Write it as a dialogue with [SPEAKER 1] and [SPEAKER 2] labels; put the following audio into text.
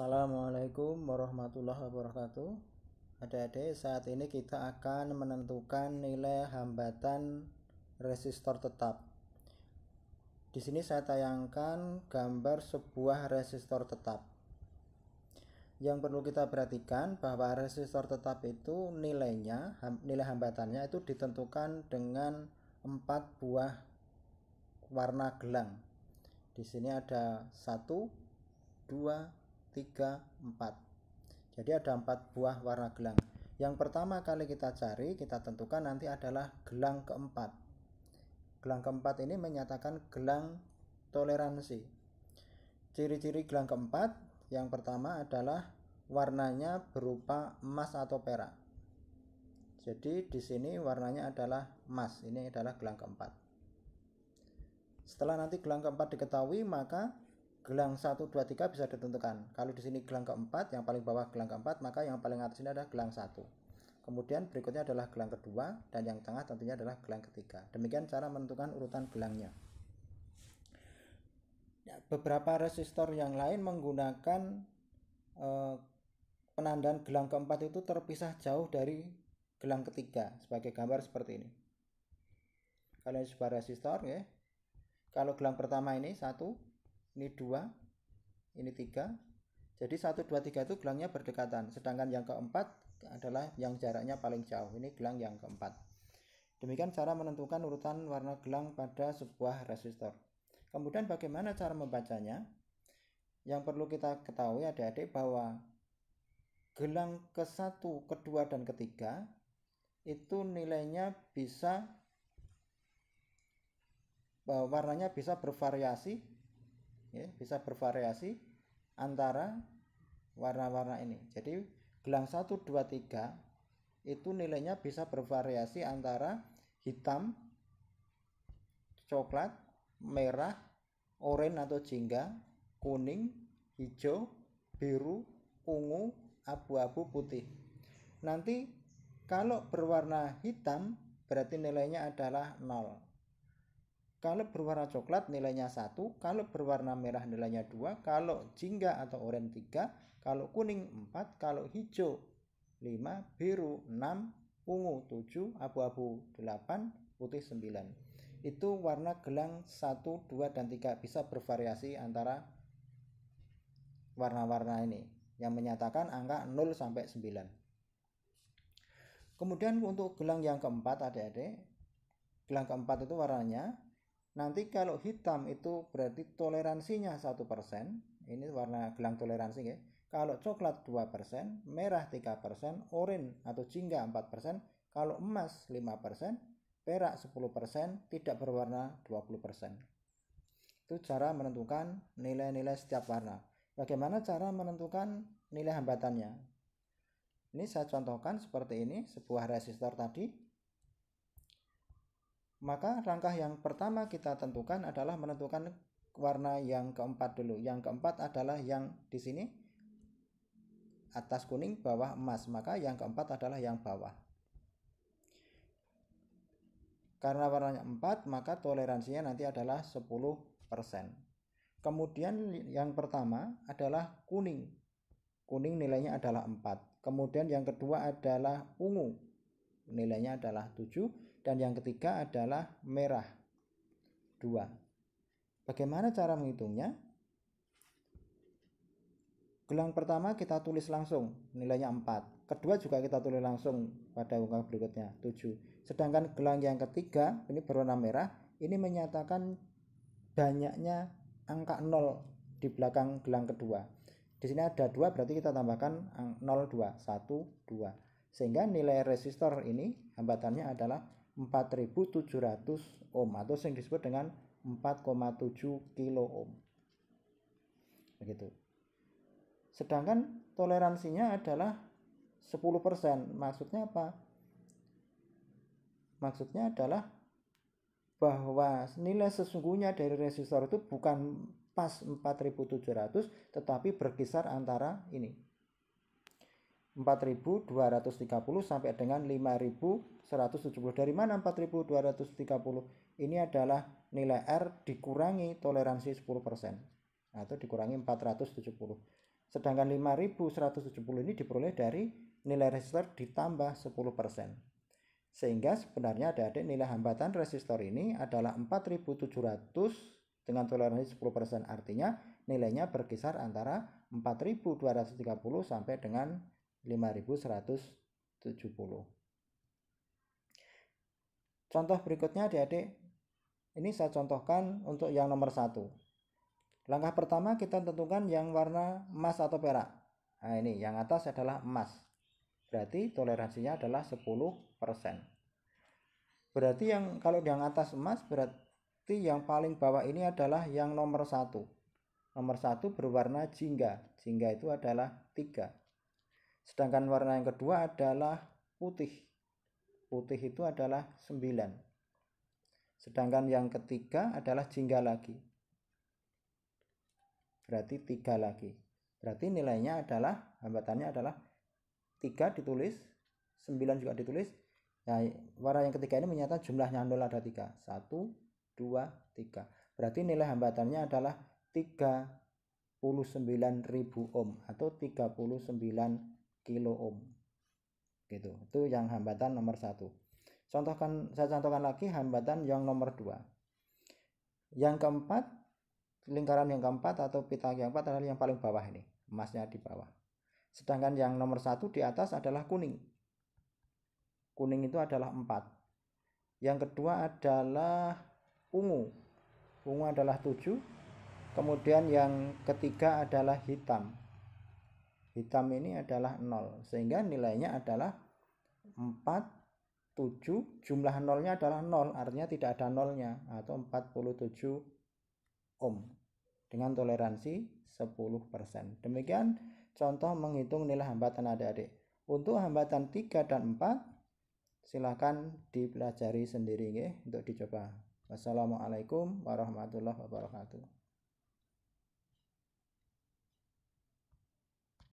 [SPEAKER 1] Assalamualaikum warahmatullahi wabarakatuh Adik-adik saat ini kita akan menentukan nilai hambatan resistor tetap Di sini saya tayangkan gambar sebuah resistor tetap Yang perlu kita perhatikan bahwa resistor tetap itu nilainya nilai hambatannya itu ditentukan dengan 4 buah warna gelang di sini ada 1 2 3, 4 jadi ada empat buah warna gelang yang pertama kali kita cari kita tentukan nanti adalah gelang keempat gelang keempat ini menyatakan gelang toleransi ciri-ciri gelang keempat yang pertama adalah warnanya berupa emas atau perak jadi di sini warnanya adalah emas ini adalah gelang keempat setelah nanti gelang keempat diketahui maka gelang 1, 2, 3 bisa ditentukan. Kalau di sini gelang keempat, yang paling bawah gelang keempat, maka yang paling atas ini adalah gelang 1. Kemudian berikutnya adalah gelang kedua, dan yang tengah tentunya adalah gelang ketiga. Demikian cara menentukan urutan gelangnya. Ya, beberapa resistor yang lain menggunakan eh, penandaan gelang keempat itu terpisah jauh dari gelang ketiga sebagai gambar seperti ini. kalian sebuah resistor ya. Kalau gelang pertama ini satu, ini dua ini tiga jadi satu dua tiga itu gelangnya berdekatan sedangkan yang keempat adalah yang jaraknya paling jauh ini gelang yang keempat demikian cara menentukan urutan warna gelang pada sebuah resistor kemudian bagaimana cara membacanya yang perlu kita ketahui adik-adik bahwa gelang ke satu, kedua, dan ke ketiga itu nilainya bisa eh, warnanya bisa bervariasi ya, bisa bervariasi antara warna-warna ini. Jadi gelang 1 2 3 itu nilainya bisa bervariasi antara hitam, coklat, merah, oranye atau jingga, kuning, hijau, biru, ungu, abu-abu, putih. Nanti kalau berwarna hitam berarti nilainya adalah 0. Kalau berwarna coklat nilainya 1, kalau berwarna merah nilainya 2, kalau jingga atau oranye 3, kalau kuning 4, kalau hijau 5, biru 6, ungu 7, abu-abu 8, putih 9. Itu warna gelang 1, 2, dan 3 bisa bervariasi antara warna-warna ini yang menyatakan angka 0 sampai 9. Kemudian untuk gelang yang keempat adik-adik, gelang keempat itu warnanya Nanti kalau hitam itu berarti toleransinya 1%, persen. Ini warna gelang toleransi ya. Kalau coklat 2%, merah 3%, orin atau jingga 4%, kalau emas 5%, perak 10%, tidak berwarna 20%. Itu cara menentukan nilai-nilai setiap warna. Bagaimana cara menentukan nilai hambatannya? Ini saya contohkan seperti ini, sebuah resistor tadi maka langkah yang pertama kita tentukan adalah menentukan warna yang keempat dulu. Yang keempat adalah yang di sini atas kuning, bawah emas. Maka yang keempat adalah yang bawah. Karena warnanya 4, maka toleransinya nanti adalah 10%. Kemudian yang pertama adalah kuning. Kuning nilainya adalah 4. Kemudian yang kedua adalah ungu. Nilainya adalah 7 dan yang ketiga adalah merah. Dua. Bagaimana cara menghitungnya? Gelang pertama kita tulis langsung, nilainya 4. Kedua juga kita tulis langsung pada ungkapan berikutnya, 7. Sedangkan gelang yang ketiga, ini berwarna merah, ini menyatakan banyaknya angka 0 di belakang gelang kedua. Di sini ada dua, berarti kita tambahkan 0, 2, 1, 2 sehingga nilai resistor ini hambatannya adalah 4700 ohm atau yang disebut dengan 4,7 kilo ohm begitu sedangkan toleransinya adalah 10% maksudnya apa maksudnya adalah bahwa nilai sesungguhnya dari resistor itu bukan pas 4700 tetapi berkisar antara ini 4230 sampai dengan 5170. Dari mana 4230? Ini adalah nilai R dikurangi toleransi 10% atau nah, dikurangi 470. Sedangkan 5170 ini diperoleh dari nilai resistor ditambah 10%. Sehingga sebenarnya ada adik nilai hambatan resistor ini adalah 4700 dengan toleransi 10% artinya nilainya berkisar antara 4230 sampai dengan 5170 contoh berikutnya adik-adik ini saya contohkan untuk yang nomor satu langkah pertama kita tentukan yang warna emas atau perak nah ini yang atas adalah emas berarti toleransinya adalah 10% berarti yang kalau yang atas emas berarti yang paling bawah ini adalah yang nomor satu nomor satu berwarna jingga jingga itu adalah 3 Sedangkan warna yang kedua adalah putih. Putih itu adalah 9. Sedangkan yang ketiga adalah jingga lagi. Berarti tiga lagi. Berarti nilainya adalah hambatannya adalah 3 ditulis, 9 juga ditulis. Nah, warna yang ketiga ini menyatakan jumlahnya nol ada 3. 1 2 3. Berarti nilai hambatannya adalah 39.000 ohm atau 39 kilo ohm gitu itu yang hambatan nomor satu contohkan saya contohkan lagi hambatan yang nomor dua yang keempat lingkaran yang keempat atau pita yang keempat adalah yang paling bawah ini emasnya di bawah sedangkan yang nomor satu di atas adalah kuning kuning itu adalah empat yang kedua adalah ungu ungu adalah tujuh kemudian yang ketiga adalah hitam hitam ini adalah 0 sehingga nilainya adalah 4 7 jumlah nolnya adalah 0 artinya tidak ada nolnya atau 47 ohm dengan toleransi 10% demikian contoh menghitung nilai hambatan adik-adik untuk hambatan 3 dan 4 silahkan dipelajari sendiri ya, untuk dicoba wassalamualaikum warahmatullahi wabarakatuh